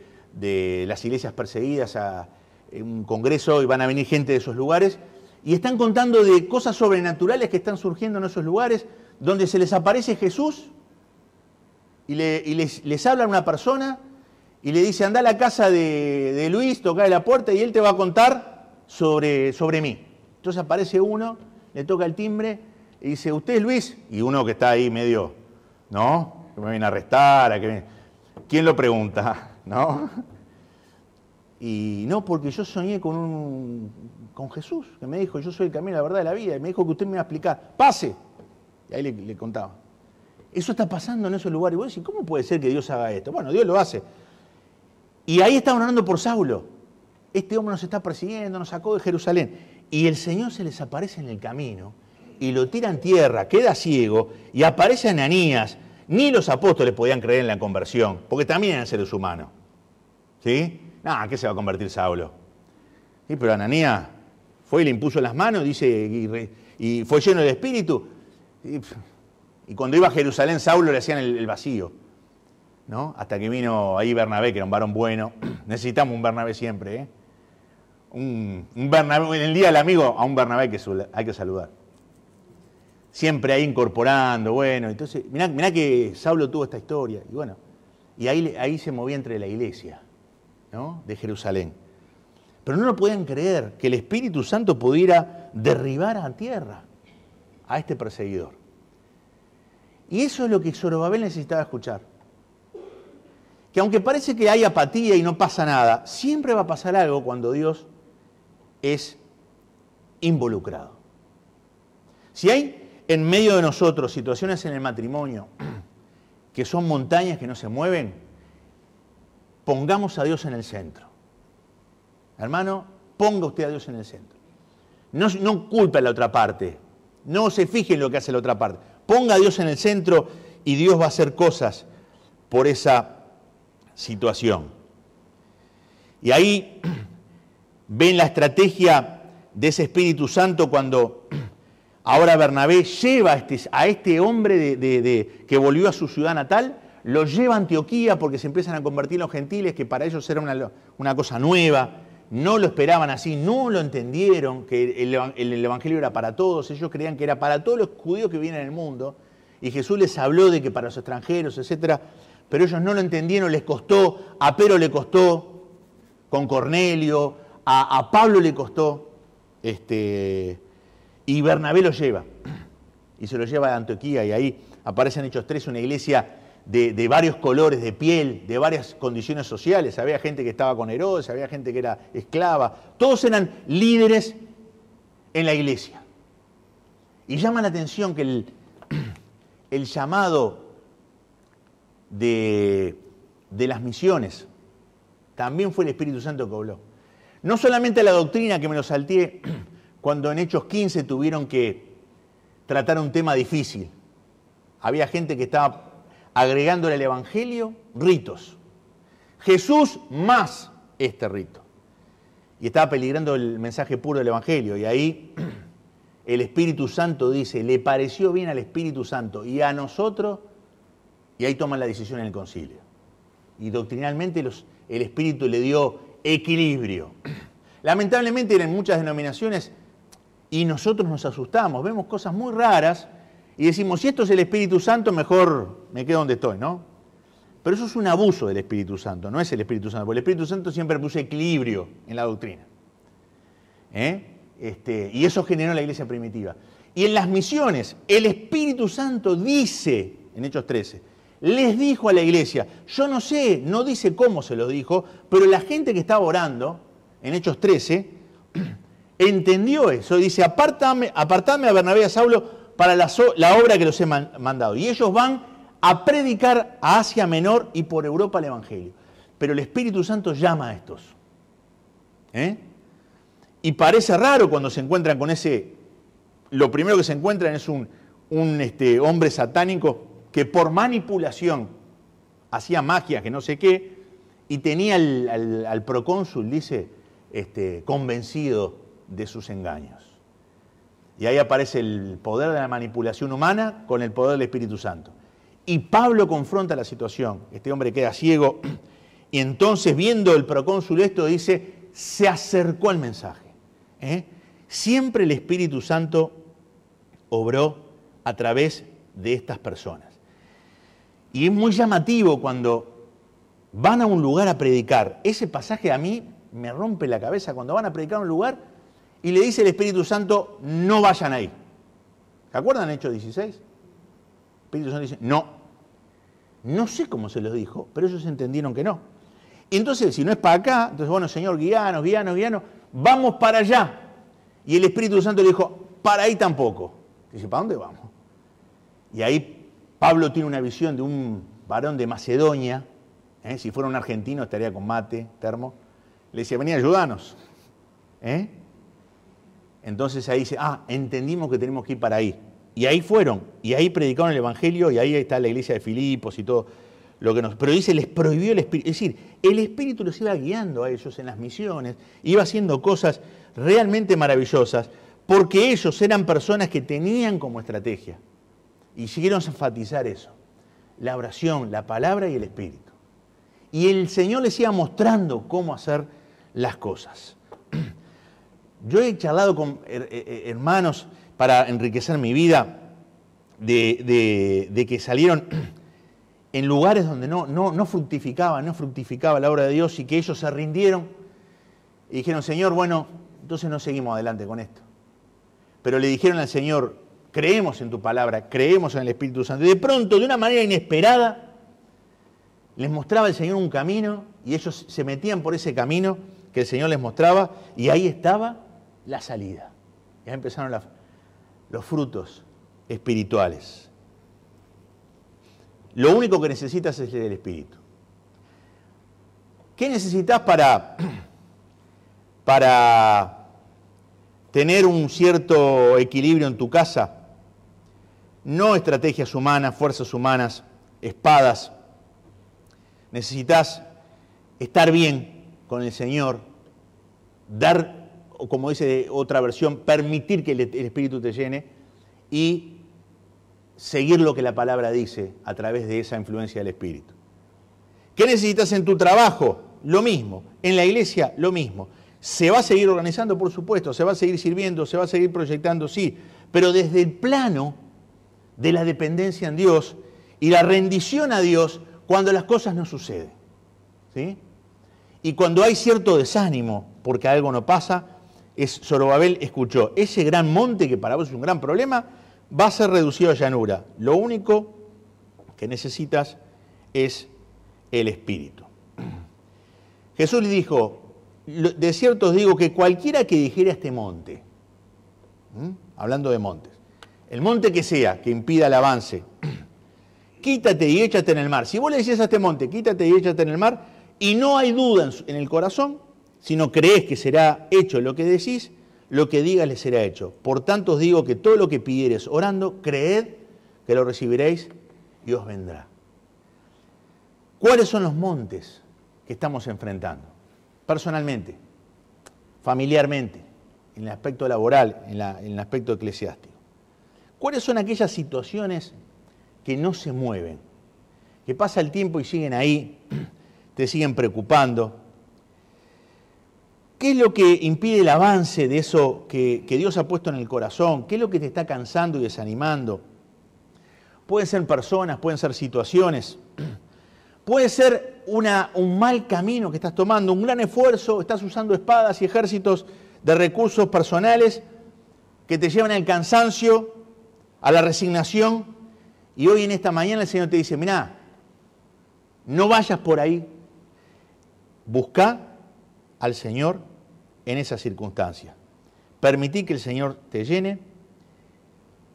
las iglesias perseguidas, a, un congreso, y van a venir gente de esos lugares, y están contando de cosas sobrenaturales que están surgiendo en esos lugares, donde se les aparece Jesús y, les, les habla a una persona y le dice, anda a la casa de, Luis, toca la puerta y él te va a contar sobre, sobre mí. Entonces aparece uno, le toca el timbre y dice, ¿usted es Luis? Y uno que está ahí medio, ¿no? Que me viene a arrestar, a ¿quién lo pregunta? ¿No? Y no, porque yo soñé con, un, con Jesús, que me dijo, yo soy el camino, la verdad de la vida, y me dijo que usted me va a explicar, pase. Y ahí le, contaba. Eso está pasando en esos lugar Y vos decís, ¿cómo puede ser que Dios haga esto? Bueno, Dios lo hace. Y ahí estaban orando por Saulo. Este hombre nos está persiguiendo, nos sacó de Jerusalén. Y el Señor se les aparece en el camino y lo tira en tierra, queda ciego y aparece Ananías. Ni los apóstoles podían creer en la conversión, porque también eran seres humanos. ¿Sí? Nada, ¿qué se va a convertir Saulo? Sí, pero Ananías fue y le impuso las manos, dice, y, fue lleno de espíritu. Y, cuando iba a Jerusalén, Saulo le hacían el vacío. Hasta que vino ahí Bernabé, que era un varón bueno. Necesitamos un Bernabé siempre, ¿eh? Un, Bernabé, en el día del amigo, a un Bernabé que, hay que saludar. Siempre ahí incorporando, bueno, entonces, mirá, que Saulo tuvo esta historia, y bueno, y ahí, ahí se movía entre la iglesia, ¿no? De Jerusalén. Pero no lo podían creer que el Espíritu Santo pudiera derribar a tierra a este perseguidor. Y eso es lo que Sorobabel necesitaba escuchar que aunque parece que hay apatía y no pasa nada, siempre va a pasar algo cuando Dios es involucrado. Si hay en medio de nosotros situaciones en el matrimonio que son montañas que no se mueven, pongamos a Dios en el centro. Hermano, ponga usted a Dios en el centro. No, no culpa a la otra parte, no se fije en lo que hace la otra parte. Ponga a Dios en el centro y Dios va a hacer cosas por esa situación. Y ahí ven la estrategia de ese Espíritu Santo cuando ahora Bernabé lleva a este, este hombre que volvió a su ciudad natal, lo lleva a Antioquía porque se empiezan a convertir en los gentiles, que para ellos era una, cosa nueva, no lo esperaban así, no lo entendieron, que el, Evangelio era para todos, ellos creían que era para todos los judíos que vienen en el mundo, y Jesús les habló de que para los extranjeros, etcétera, pero ellos no lo entendieron, les costó, a Pero le costó, con Cornelio, a, Pablo le costó, este, y Bernabé lo lleva, y se lo lleva a Antioquía, y ahí aparecen Hechos 3, una iglesia de, varios colores de piel, de varias condiciones sociales. Había gente que estaba con Herodes, había gente que era esclava. Todos eran líderes en la iglesia. Y llama la atención que el, el llamado de, las misiones. También fue el Espíritu Santo que habló. No solamente la doctrina que me lo salté cuando en Hechos 15 tuvieron que tratar un tema difícil. Había gente que estaba agregándole al Evangelio ritos. Jesús más este rito. Y estaba peligrando el mensaje puro del Evangelio. Y ahí el Espíritu Santo dice, le pareció bien al Espíritu Santo y a nosotros y ahí toman la decisión en el concilio. Y doctrinalmente el espíritu le dio equilibrio. Lamentablemente eran muchas denominaciones y nosotros nos asustamos, vemos cosas muy raras y decimos, si esto es el Espíritu Santo, mejor me quedo donde estoy, ¿no? Pero eso es un abuso del Espíritu Santo, no es el Espíritu Santo, porque el Espíritu Santo siempre puso equilibrio en la doctrina. ¿eh? Este, y eso generó la iglesia primitiva. Y en las misiones, el Espíritu Santo dice, en Hechos 13, les dijo a la iglesia, yo no sé, no dice cómo se lo dijo, pero la gente que estaba orando, en Hechos 13, entendió eso y dice, apartame a Bernabé y a Saulo para la, obra que los he mandado. Y ellos van a predicar a Asia Menor y por Europa el Evangelio. Pero el Espíritu Santo llama a estos. ¿eh? Y parece raro cuando se encuentran con ese, lo primero que se encuentran es un, este, hombre satánico que por manipulación hacía magia, que no sé qué, y tenía al, procónsul, dice, este, convencido de sus engaños. Y ahí aparece el poder de la manipulación humana con el poder del Espíritu Santo. Y Pablo confronta la situación. Este hombre queda ciego y entonces viendo el procónsul esto dice, se acercó al mensaje. ¿eh? Siempre el Espíritu Santo obró a través de estas personas. Y es muy llamativo cuando van a un lugar a predicar. Ese pasaje a mí me rompe la cabeza cuando van a predicar a un lugar y le dice el Espíritu Santo, no vayan ahí. ¿Se acuerdan Hechos 16? El Espíritu Santo dice, no. No sé cómo se los dijo, pero ellos entendieron que no. Y entonces, si no es para acá, entonces, bueno, Señor, guíanos, guíanos, guíanos, vamos para allá. Y el Espíritu Santo le dijo, para ahí tampoco. Dice, ¿para dónde vamos? Y ahí Pablo tiene una visión de un varón de Macedonia, ¿eh? si fuera un argentino estaría con mate, termo, le dice, venía ayudarnos. ¿Eh? Entonces ahí dice, ah, entendimos que tenemos que ir para ahí. Y ahí fueron, y ahí predicaron el Evangelio, y ahí está la iglesia de Filipos y todo lo que nos... Pero dice, les prohibió el Espíritu. Es decir, el Espíritu los iba guiando a ellos en las misiones, iba haciendo cosas realmente maravillosas, porque ellos eran personas que tenían como estrategia y a enfatizar eso. La oración, la palabra y el espíritu. Y el Señor les iba mostrando cómo hacer las cosas. Yo he charlado con eh, eh, eh, hermanos para enriquecer mi vida de, que salieron en lugares donde no, no, no, fructificaba, no fructificaba la obra de Dios y que ellos se rindieron y dijeron, Señor, bueno, entonces no seguimos adelante con esto. Pero le dijeron al Señor, creemos en tu palabra, creemos en el Espíritu Santo. Y de pronto, de una manera inesperada, les mostraba el Señor un camino y ellos se metían por ese camino que el Señor les mostraba y ahí estaba la salida. Ya empezaron los frutos espirituales. Lo único que necesitas es el Espíritu. ¿Qué necesitas para, para tener un cierto equilibrio en tu casa? no estrategias humanas, fuerzas humanas, espadas. Necesitas estar bien con el Señor, dar, o como dice otra versión, permitir que el, Espíritu te llene y seguir lo que la palabra dice a través de esa influencia del Espíritu. ¿Qué necesitas en tu trabajo? Lo mismo. En la iglesia, lo mismo. Se va a seguir organizando, por supuesto, se va a seguir sirviendo, se va a seguir proyectando, sí, pero desde el plano de la dependencia en Dios y la rendición a Dios cuando las cosas no suceden. ¿sí? Y cuando hay cierto desánimo porque algo no pasa, es, Zorobabel escuchó, ese gran monte que para vos es un gran problema, va a ser reducido a llanura. Lo único que necesitas es el Espíritu. Jesús le dijo, de cierto os digo que cualquiera que dijera este monte, hablando de montes, el monte que sea que impida el avance, quítate y échate en el mar. Si vos le decís a este monte, quítate y échate en el mar, y no hay duda en el corazón, si no crees que será hecho lo que decís, lo que digas le será hecho. Por tanto os digo que todo lo que pidieres orando, creed que lo recibiréis y os vendrá. ¿Cuáles son los montes que estamos enfrentando? Personalmente, familiarmente, en el aspecto laboral, en el aspecto eclesiástico. ¿Cuáles son aquellas situaciones que no se mueven? Que pasa el tiempo y siguen ahí, te siguen preocupando. ¿Qué es lo que impide el avance de eso que, Dios ha puesto en el corazón? ¿Qué es lo que te está cansando y desanimando? Pueden ser personas, pueden ser situaciones. Puede ser una, un mal camino que estás tomando, un gran esfuerzo, estás usando espadas y ejércitos de recursos personales que te llevan al cansancio, a la resignación. Y hoy en esta mañana el Señor te dice, mira, no vayas por ahí, busca al Señor en esa circunstancia. Permití que el Señor te llene.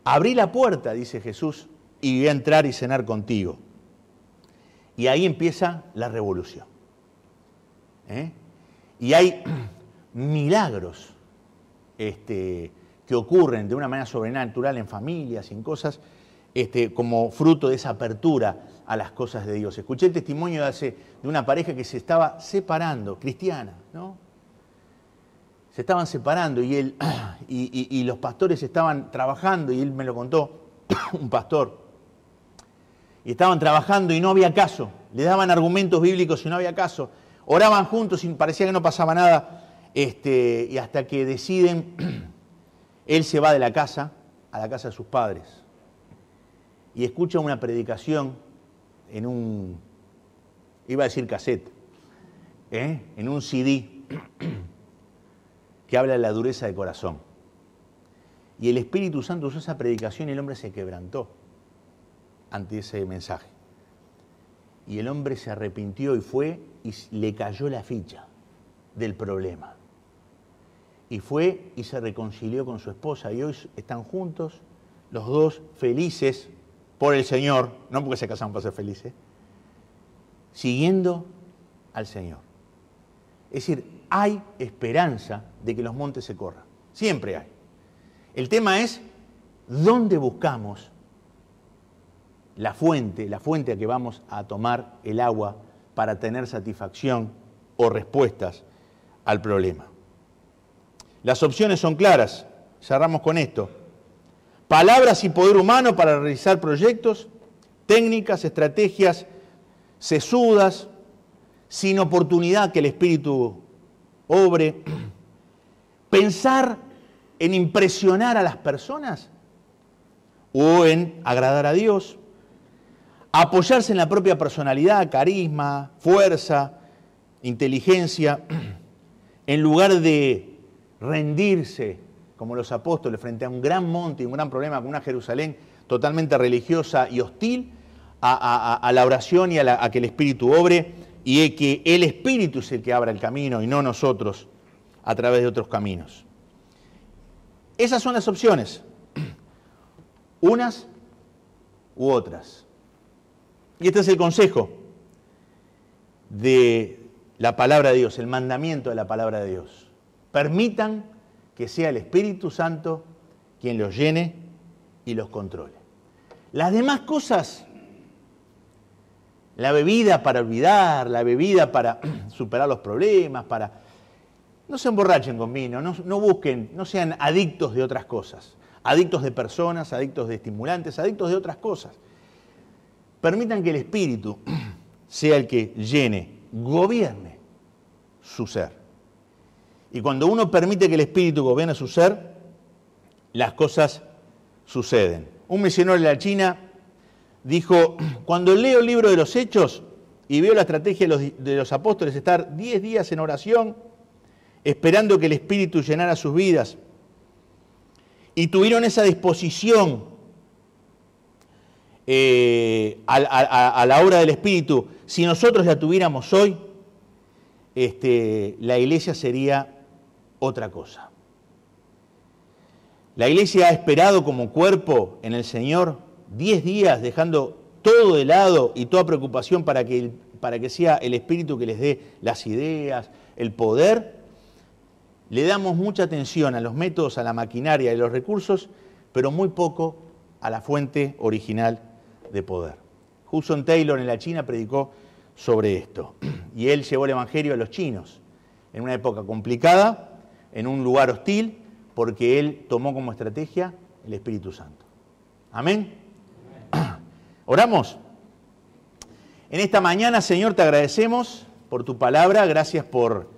Abrí la puerta, dice Jesús, y voy a entrar y cenar contigo. Y ahí empieza la revolución. ¿eh? Y hay milagros este, que ocurren de una manera sobrenatural en familias, en cosas, este, como fruto de esa apertura a las cosas de Dios. Escuché el testimonio de, hace, de una pareja que se estaba separando, cristiana, ¿no? Se estaban separando y, él, y, los pastores estaban trabajando, y él me lo contó, un pastor, y estaban trabajando y no había caso, le daban argumentos bíblicos y no había caso, oraban juntos y parecía que no pasaba nada, este, y hasta que deciden Él se va de la casa a la casa de sus padres y escucha una predicación en un, iba a decir cassette, ¿eh? en un CD que habla de la dureza de corazón. Y el Espíritu Santo usó esa predicación y el hombre se quebrantó ante ese mensaje. Y el hombre se arrepintió y fue y le cayó la ficha del problema y fue y se reconcilió con su esposa y hoy están juntos, los dos felices por el Señor, no porque se casaron para ser felices, siguiendo al Señor. Es decir, hay esperanza de que los montes se corran, siempre hay. El tema es dónde buscamos la fuente, la fuente a que vamos a tomar el agua para tener satisfacción o respuestas al problema. Las opciones son claras. Cerramos con esto. Palabras y poder humano para realizar proyectos, técnicas, estrategias sesudas, sin oportunidad que el espíritu obre. Pensar en impresionar a las personas o en agradar a Dios. Apoyarse en la propia personalidad, carisma, fuerza, inteligencia, en lugar de rendirse como los apóstoles frente a un gran monte y un gran problema con una Jerusalén totalmente religiosa y hostil, a, la oración y a, a que el Espíritu obre y que el Espíritu es el que abra el camino y no nosotros a través de otros caminos. Esas son las opciones, unas u otras. Y este es el consejo de la palabra de Dios, el mandamiento de la palabra de Dios. Permitan que sea el Espíritu Santo quien los llene y los controle. Las demás cosas, la bebida para olvidar, la bebida para superar los problemas, para... No se emborrachen con vino, no busquen, no sean adictos de otras cosas, adictos de personas, adictos de estimulantes, adictos de otras cosas. Permitan que el Espíritu sea el que llene, gobierne su ser. Y cuando uno permite que el espíritu gobierne su ser, las cosas suceden. Un misionero de la China dijo, cuando leo el libro de los hechos y veo la estrategia de los, apóstoles estar 10 días en oración, esperando que el espíritu llenara sus vidas, y tuvieron esa disposición eh, a, la obra del Espíritu, si nosotros la tuviéramos hoy, este, la iglesia sería otra cosa. La iglesia ha esperado como cuerpo en el Señor diez días dejando todo de lado y toda preocupación para que, para que sea el Espíritu que les dé las ideas, el poder. Le damos mucha atención a los métodos, a la maquinaria y los recursos, pero muy poco a la fuente original de poder. Hudson Taylor en la China predicó sobre esto y él llevó el Evangelio a los chinos en una época complicada en un lugar hostil, porque Él tomó como estrategia el Espíritu Santo. Amén. Oramos. En esta mañana, Señor, te agradecemos por tu palabra, gracias por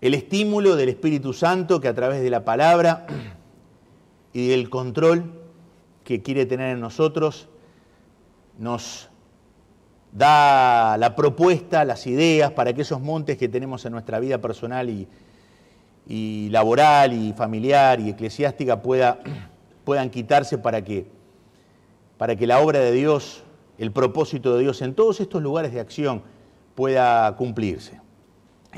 el estímulo del Espíritu Santo que a través de la palabra y del control que quiere tener en nosotros nos da la propuesta, las ideas para que esos montes que tenemos en nuestra vida personal y, y laboral y familiar y eclesiástica pueda, puedan quitarse para que, para que la obra de Dios, el propósito de Dios en todos estos lugares de acción pueda cumplirse.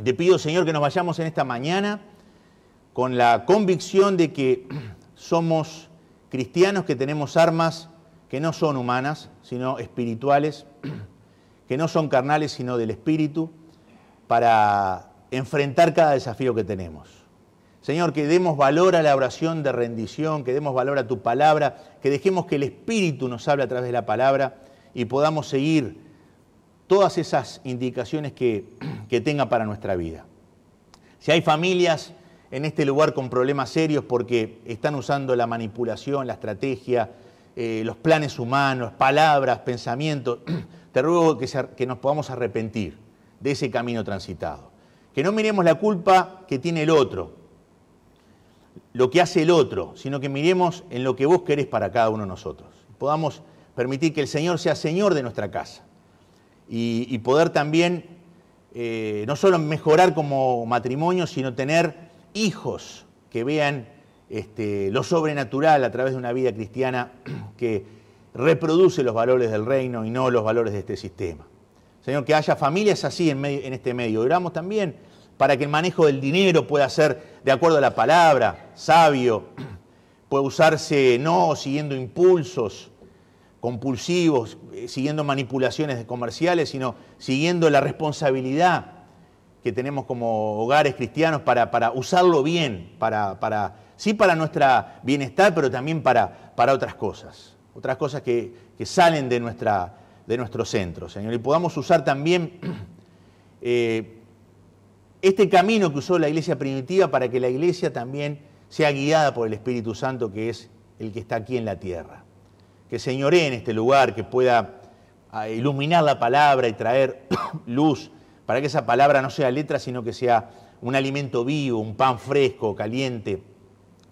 Te pido, Señor, que nos vayamos en esta mañana con la convicción de que somos cristianos, que tenemos armas que no son humanas, sino espirituales, que no son carnales, sino del Espíritu, para enfrentar cada desafío que tenemos. Señor, que demos valor a la oración de rendición, que demos valor a tu palabra, que dejemos que el Espíritu nos hable a través de la palabra y podamos seguir todas esas indicaciones que, tenga para nuestra vida. Si hay familias en este lugar con problemas serios porque están usando la manipulación, la estrategia, eh, los planes humanos, palabras, pensamientos, te ruego que nos podamos arrepentir de ese camino transitado. Que no miremos la culpa que tiene el otro, lo que hace el otro, sino que miremos en lo que vos querés para cada uno de nosotros. Podamos permitir que el Señor sea Señor de nuestra casa y, poder también eh, no solo mejorar como matrimonio, sino tener hijos que vean este, lo sobrenatural a través de una vida cristiana que reproduce los valores del reino y no los valores de este sistema. Señor, que haya familias así en, este medio. Oramos también para que el manejo del dinero pueda ser de acuerdo a la palabra, sabio, puede usarse no siguiendo impulsos compulsivos, eh, siguiendo manipulaciones comerciales, sino siguiendo la responsabilidad que tenemos como hogares cristianos para, usarlo bien, para, sí para nuestro bienestar, pero también para, otras cosas, otras cosas que, que salen de nuestra de nuestro centro, Señor, y podamos usar también eh, este camino que usó la iglesia primitiva para que la iglesia también sea guiada por el Espíritu Santo, que es el que está aquí en la tierra. Que señoree en este lugar, que pueda ah, iluminar la palabra y traer luz, para que esa palabra no sea letra, sino que sea un alimento vivo, un pan fresco, caliente,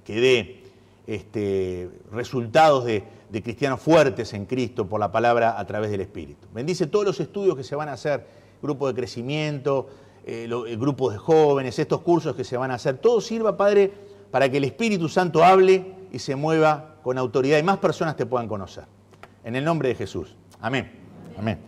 que dé este, resultados de, de cristianos fuertes en Cristo por la palabra a través del Espíritu. Bendice todos los estudios que se van a hacer, grupos de crecimiento, eh, eh, grupos de jóvenes, estos cursos que se van a hacer. Todo sirva, Padre, para que el Espíritu Santo hable y se mueva con autoridad y más personas te puedan conocer. En el nombre de Jesús. Amén. Amén.